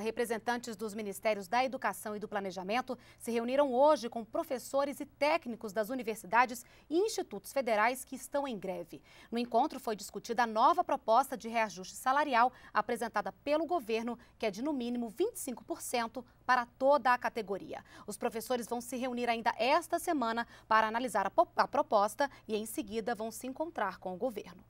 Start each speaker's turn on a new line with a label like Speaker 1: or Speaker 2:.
Speaker 1: Representantes dos Ministérios da Educação e do Planejamento se reuniram hoje com professores e técnicos das universidades e institutos federais que estão em greve. No encontro foi discutida a nova proposta de reajuste salarial apresentada pelo governo, que é de no mínimo 25% para toda a categoria. Os professores vão se reunir ainda esta semana para analisar a proposta e, em seguida, vão se encontrar com o governo.